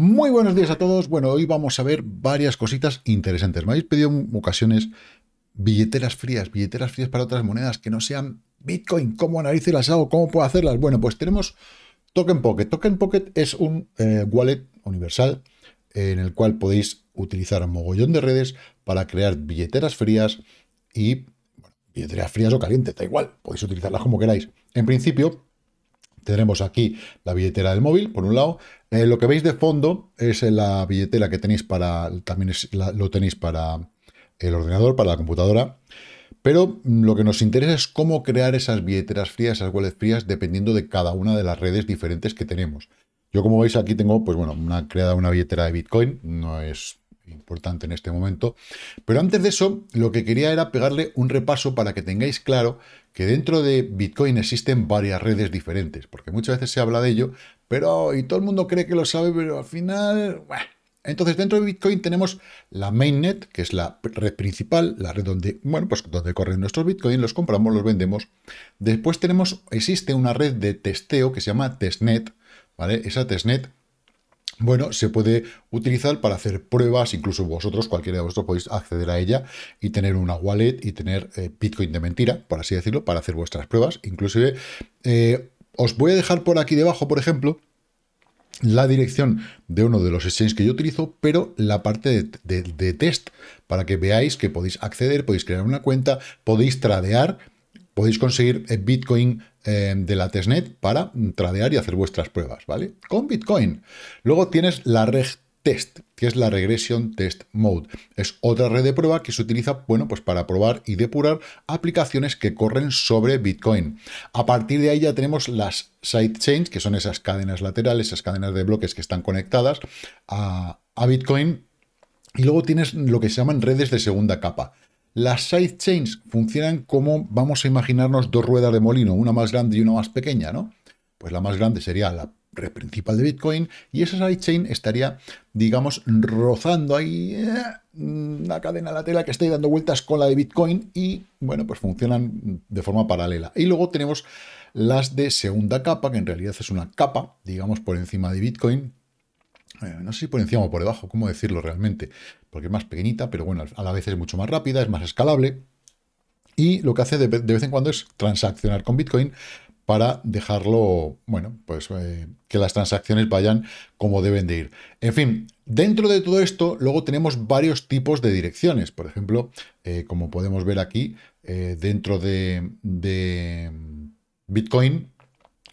Muy buenos días a todos. Bueno, hoy vamos a ver varias cositas interesantes. Me habéis pedido en ocasiones billeteras frías, billeteras frías para otras monedas que no sean Bitcoin. ¿Cómo analice las hago? ¿Cómo puedo hacerlas? Bueno, pues tenemos Token Pocket. Token Pocket es un eh, wallet universal eh, en el cual podéis utilizar un mogollón de redes para crear billeteras frías y bueno, billeteras frías o calientes, da igual, podéis utilizarlas como queráis. En principio, tenemos aquí la billetera del móvil, por un lado. Eh, lo que veis de fondo es eh, la billetera que tenéis para, también lo tenéis para el ordenador, para la computadora. Pero mm, lo que nos interesa es cómo crear esas billeteras frías, esas wallets frías, dependiendo de cada una de las redes diferentes que tenemos. Yo, como veis, aquí tengo, pues bueno, una, creada una billetera de Bitcoin, no es importante en este momento. Pero antes de eso, lo que quería era pegarle un repaso para que tengáis claro que dentro de Bitcoin existen varias redes diferentes, porque muchas veces se habla de ello, pero y todo el mundo cree que lo sabe, pero al final... Entonces, dentro de Bitcoin tenemos la mainnet, que es la red principal, la red donde, bueno, pues donde corren nuestros Bitcoin, los compramos, los vendemos. Después tenemos, existe una red de testeo que se llama testnet, ¿vale? Esa testnet bueno, se puede utilizar para hacer pruebas, incluso vosotros, cualquiera de vosotros podéis acceder a ella y tener una wallet y tener eh, Bitcoin de mentira, por así decirlo, para hacer vuestras pruebas. Inclusive, eh, os voy a dejar por aquí debajo, por ejemplo, la dirección de uno de los exchanges que yo utilizo, pero la parte de, de test, para que veáis que podéis acceder, podéis crear una cuenta, podéis tradear, podéis conseguir eh, Bitcoin eh, de la testnet para tradear y hacer vuestras pruebas, ¿vale? Con Bitcoin. Luego tienes la red test, que es la regresión test mode. Es otra red de prueba que se utiliza, bueno, pues para probar y depurar aplicaciones que corren sobre Bitcoin. A partir de ahí ya tenemos las sidechains, que son esas cadenas laterales, esas cadenas de bloques que están conectadas a, a Bitcoin. Y luego tienes lo que se llaman redes de segunda capa, las sidechains funcionan como, vamos a imaginarnos, dos ruedas de molino, una más grande y una más pequeña, ¿no? Pues la más grande sería la red principal de Bitcoin y esa sidechain estaría, digamos, rozando ahí una eh, cadena lateral que está dando vueltas con la de Bitcoin y, bueno, pues funcionan de forma paralela. Y luego tenemos las de segunda capa, que en realidad es una capa, digamos, por encima de Bitcoin, eh, no sé si por encima o por debajo, cómo decirlo realmente, porque es más pequeñita, pero bueno, a la vez es mucho más rápida, es más escalable. Y lo que hace de, vez en cuando es transaccionar con Bitcoin para dejarlo, bueno, pues eh, que las transacciones vayan como deben de ir. En fin, dentro de todo esto, luego tenemos varios tipos de direcciones. Por ejemplo, eh, como podemos ver aquí, dentro de Bitcoin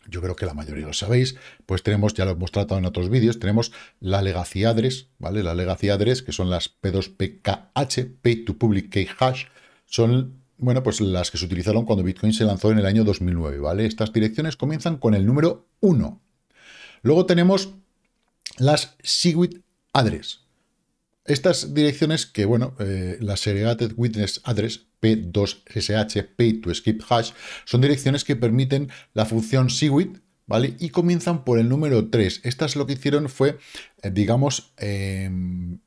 yo creo que la mayoría lo sabéis, pues tenemos, ya lo hemos tratado en otros vídeos, tenemos la legacy address, ¿vale? La legacy address, que son las P2PKH, Pay to Public Key Hash, son, bueno, pues las que se utilizaron cuando Bitcoin se lanzó en el año 2009, ¿vale? Estas direcciones comienzan con el número 1. Luego tenemos las SegWit address, estas direcciones que, bueno, eh, la Segregated Witness Address, P2SH, Pay to Skip Hash, son direcciones que permiten la función Sigwit, ¿vale? Y comienzan por el número 3. Estas lo que hicieron fue, eh, digamos, em,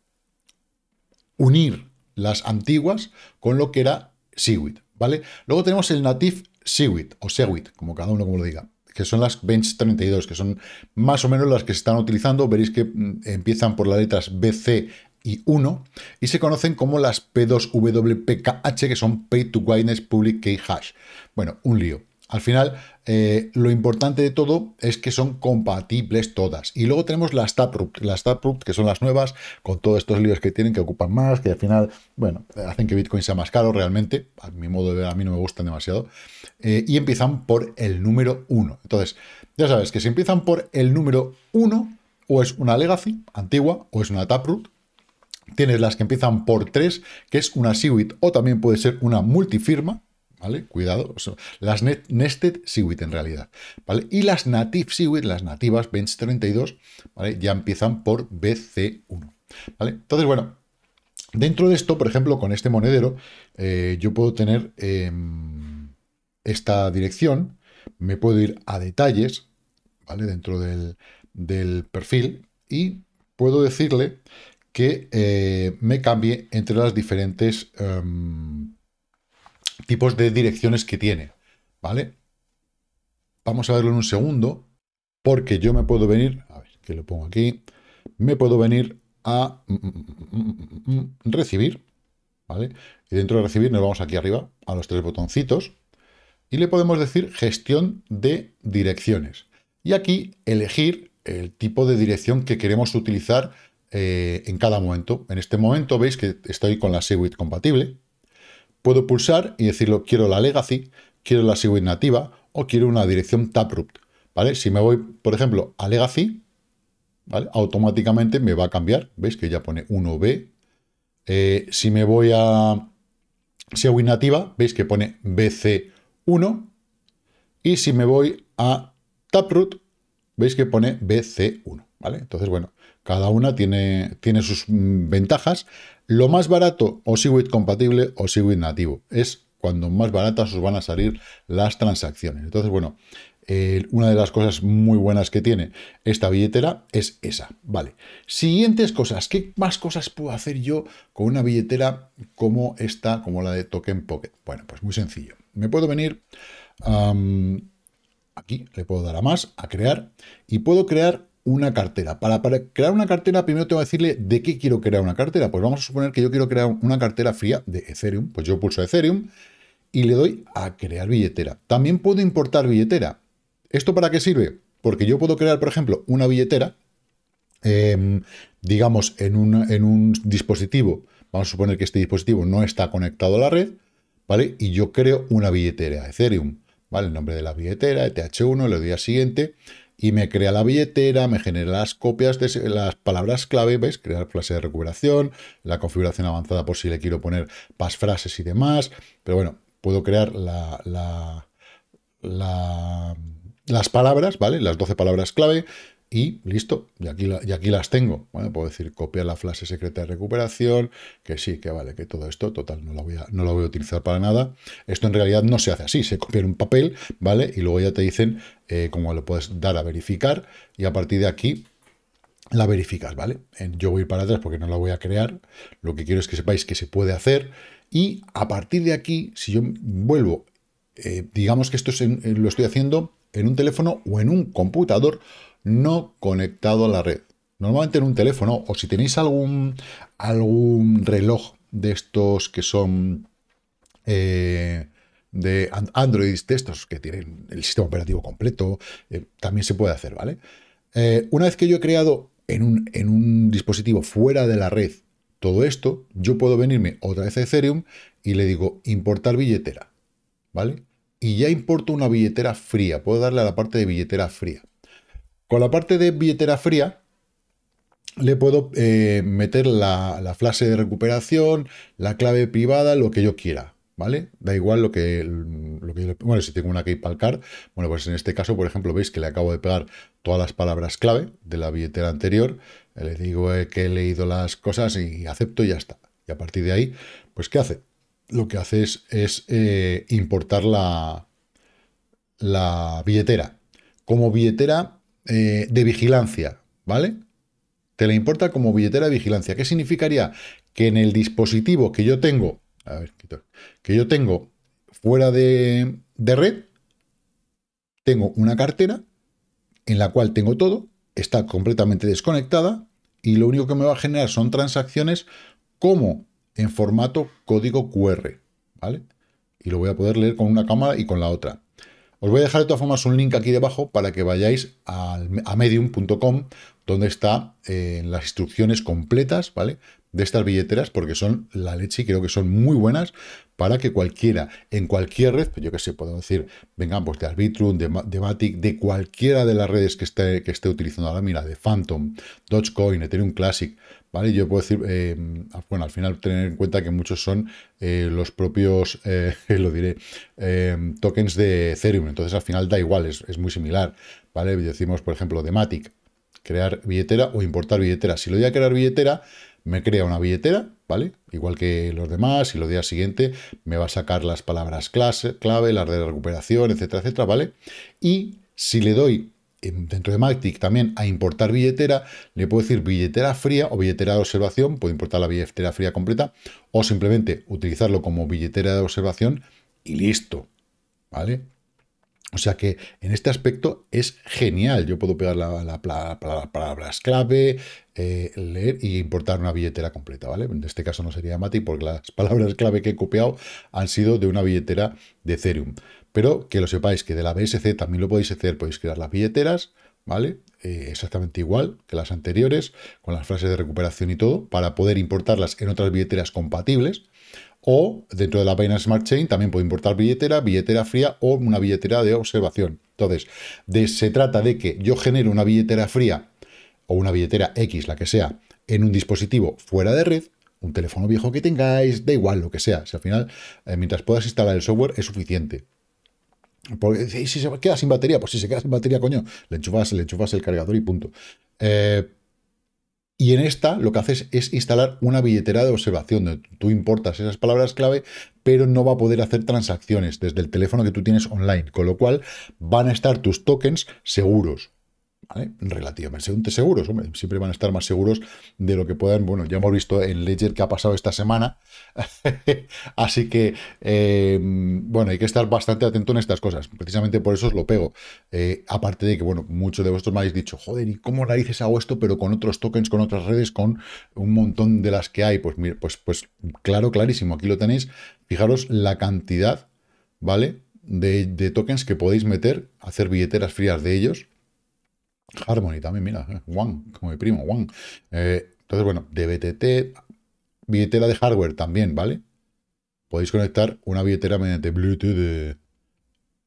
unir las antiguas con lo que era Sigwit. ¿vale? Luego tenemos el native Sigwit o Segwit, como cada uno como lo diga que son las Bench 32, que son más o menos las que se están utilizando. Veréis que mm, empiezan por las letras BC y uno, y se conocen como las P2WPKH, que son Pay to Witness Public Key Hash. Bueno, un lío. Al final, eh, lo importante de todo es que son compatibles todas. Y luego tenemos las Taproot, las Taproot que son las nuevas, con todos estos líos que tienen, que ocupan más, que al final, bueno, hacen que Bitcoin sea más caro realmente. A mi modo de ver, a mí no me gustan demasiado. Eh, y empiezan por el número 1. Entonces, ya sabes que si empiezan por el número 1, o es una Legacy antigua, o es una Taproot, Tienes las que empiezan por 3, que es una SIWIT o también puede ser una multifirma, ¿vale? Cuidado, las nested SIWIT en realidad, ¿vale? Y las native SIWIT, las nativas Bench 32, ¿vale? Ya empiezan por BC1, ¿vale? Entonces, bueno, dentro de esto, por ejemplo, con este monedero, eh, yo puedo tener em, esta dirección, me puedo ir a detalles, ¿vale? Dentro del perfil y puedo decirle que eh, me cambie entre las diferentes em, tipos de direcciones que tiene, ¿vale? Vamos a verlo en un segundo, porque yo me puedo venir, a que lo pongo aquí, me puedo venir a mm, mm, mm, recibir, ¿vale? Y dentro de recibir nos vamos aquí arriba, a los tres botoncitos, y le podemos decir gestión de direcciones. Y aquí elegir el tipo de dirección que queremos utilizar eh, en cada momento. En este momento veis que estoy con la SegWit compatible. Puedo pulsar y decirlo, quiero la legacy, quiero la SegWit nativa o quiero una dirección taproot. ¿vale? Si me voy, por ejemplo, a legacy, automáticamente me va a cambiar. ¿Veis que ya pone 1B? Eh, si me voy a SegWit nativa, veis que pone BC1. Y si me voy a taproot, veis que pone BC1. ¿vale? Entonces, bueno, cada una tiene, tiene sus mm, ventajas. Lo más barato, o SeaWit compatible o SeaWit nativo. Es cuando más baratas os van a salir las transacciones. Entonces, bueno, una de las cosas muy buenas que tiene esta billetera es esa. Vale. Siguientes cosas. ¿Qué más cosas puedo hacer yo con una billetera como esta, como la de Token Pocket? Bueno, pues muy sencillo. Me puedo venir aquí, le puedo dar a más, a crear, y puedo crear una cartera. Para, crear una cartera, primero tengo que decirle de qué quiero crear una cartera. Pues vamos a suponer que yo quiero crear una cartera fría de Ethereum. Pues yo pulso Ethereum y le doy a crear billetera. También puedo importar billetera. ¿Esto para qué sirve? Porque yo puedo crear, por ejemplo, una billetera, em, digamos, en, un dispositivo. Vamos a suponer que este dispositivo no está conectado a la red, ¿vale? Y yo creo una billetera Ethereum, ¿vale? El nombre de la billetera, ETH1, le doy siguiente y me crea la billetera, me genera las copias de las palabras clave, ¿veis? Crear frase de recuperación, la configuración avanzada por si le quiero poner pasfrases y demás. Pero bueno, puedo crear la, la, las palabras, ¿vale? Las 12 palabras clave y listo, y aquí, y aquí las tengo. Puedo decir copiar la frase secreta de recuperación, que sí, que vale, que todo esto, total, no la, voy a, no la voy a utilizar para nada. Esto en realidad no se hace así, se copia en un papel, ¿vale? Y luego ya te dicen eh, cómo lo puedes dar a verificar y a partir de aquí la verificas, ¿vale? Yo voy para atrás porque no la voy a crear, lo que quiero es que sepáis que se puede hacer y a partir de aquí, si yo vuelvo, eh, digamos que esto eh, lo estoy haciendo en un teléfono o en un computador, no conectado a la red. Normalmente en un teléfono o si tenéis algún, algún reloj de estos que son eh, de Android, de estos que tienen el sistema operativo completo, eh, también se puede hacer, ¿vale? Eh, una vez que yo he creado en un, en un dispositivo fuera de la red todo esto, yo puedo venirme otra vez a Ethereum y le digo importar billetera, ¿vale? Y ya importo una billetera fría, puedo darle a la parte de billetera fría. Con la parte de billetera fría, le puedo eh, meter la, frase de recuperación, la clave privada, lo que yo quiera, ¿vale? Da igual lo que, Bueno, si tengo una PayPal palcar bueno, pues en este caso, por ejemplo, veis que le acabo de pegar todas las palabras clave de la billetera anterior, le digo eh, que he leído las cosas y acepto y ya está. Y a partir de ahí, pues, ¿qué hace? Lo que hace es, eh, importar la, la billetera. Como billetera eh, de vigilancia, ¿vale? Te le importa como billetera de vigilancia. ¿Qué significaría? Que en el dispositivo que yo tengo, que yo tengo fuera de, de red, tengo una cartera en la cual tengo todo, está completamente desconectada y lo único que me va a generar son transacciones como en formato código QR, ¿vale? Y lo voy a poder leer con una cámara y con la otra. Os voy a dejar de todas formas un link aquí debajo para que vayáis a, medium.com, donde están eh, las instrucciones completas, ¿vale? de estas billeteras porque son la leche y creo que son muy buenas para que cualquiera, en cualquier red, pues yo que sé, puedo decir, vengan, pues de Arbitrum, de, Matic, de cualquiera de las redes que esté, que esté utilizando ahora, mira, de Phantom, Dogecoin, Ethereum Classic, ¿vale? Yo puedo decir, eh, bueno, al final tener en cuenta que muchos son eh, los propios, eh, lo diré, tokens de Ethereum, entonces al final da igual, es, es muy similar, ¿vale? Decimos, por ejemplo, de Matic, crear billetera o importar billetera. Si lo voy a crear billetera, me crea una billetera, ¿vale? Igual que los demás, y los días siguientes me va a sacar las palabras clase, clave, las de recuperación, etcétera, etcétera, ¿vale? Y si le doy em, dentro de Matic también a importar billetera, le puedo decir billetera fría o billetera de observación, puedo importar la billetera fría completa o simplemente utilizarlo como billetera de observación y listo, ¿vale? O sea que en este aspecto es genial. Yo puedo pegar la, palabras clave, eh, leer y importar una billetera completa, ¿vale? En este caso no sería Mati porque las palabras clave que he copiado han sido de una billetera de Ethereum. Pero que lo sepáis que de la BSC también lo podéis hacer. Podéis crear las billeteras, ¿vale? Eh, exactamente igual que las anteriores, con las frases de recuperación y todo, para poder importarlas en otras billeteras compatibles o dentro de la Binance Smart Chain también puedo importar billetera, billetera fría o una billetera de observación. Entonces, de, se trata de que yo genere una billetera fría o una billetera X, la que sea, en un dispositivo fuera de red, un teléfono viejo que tengáis, da igual lo que sea. Si al final, eh, mientras puedas instalar el software, es suficiente. Porque si se queda sin batería, pues si se queda sin batería, coño, le enchufas, le enchufas el cargador y punto. Eh, y en esta lo que haces es instalar una billetera de observación donde tú importas esas palabras clave, pero no va a poder hacer transacciones desde el teléfono que tú tienes online, con lo cual van a estar tus tokens seguros. ¿vale? Relativamente seguros, hombre, siempre van a estar más seguros de lo que puedan. Bueno, ya hemos visto en Ledger que ha pasado esta semana, así que, em, bueno, hay que estar bastante atento en estas cosas. Precisamente por eso os lo pego. Eh, aparte de que, bueno, muchos de vosotros me habéis dicho, joder, ¿y cómo narices hago esto, pero con otros tokens, con otras redes, con un montón de las que hay? Pues, mira, pues, pues claro, clarísimo, aquí lo tenéis. Fijaros la cantidad, ¿vale? De, de, tokens que podéis meter, hacer billeteras frías de ellos, Harmony también, mira, eh, Juan, como mi primo, Juan. Eh, entonces, bueno, DBTT, billetera de hardware también, ¿vale? Podéis conectar una billetera mediante Bluetooth.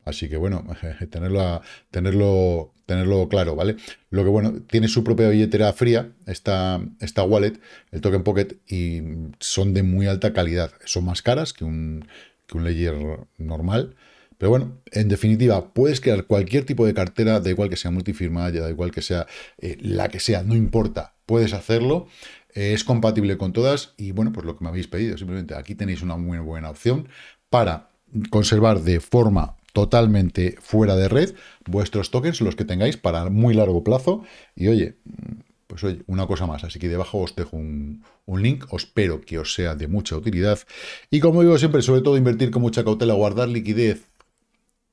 Así que bueno, tenerlo, tenerlo, tenerlo claro, ¿vale? Lo que bueno, tiene su propia billetera fría, esta, esta wallet, el Token Pocket, y son de muy alta calidad. Son más caras que un, que un Ledger normal, pero bueno, en definitiva, puedes crear cualquier tipo de cartera, da igual que sea multifirma, da igual que sea eh, la que sea, no importa, puedes hacerlo. Eh, es compatible con todas y bueno, pues lo que me habéis pedido, simplemente aquí tenéis una muy buena opción para conservar de forma totalmente fuera de red vuestros tokens, los que tengáis para muy largo plazo. Y oye, pues una cosa más. Así que debajo os dejo un, un link. Os espero que os sea de mucha utilidad. Y como digo siempre, sobre todo invertir con mucha cautela, guardar liquidez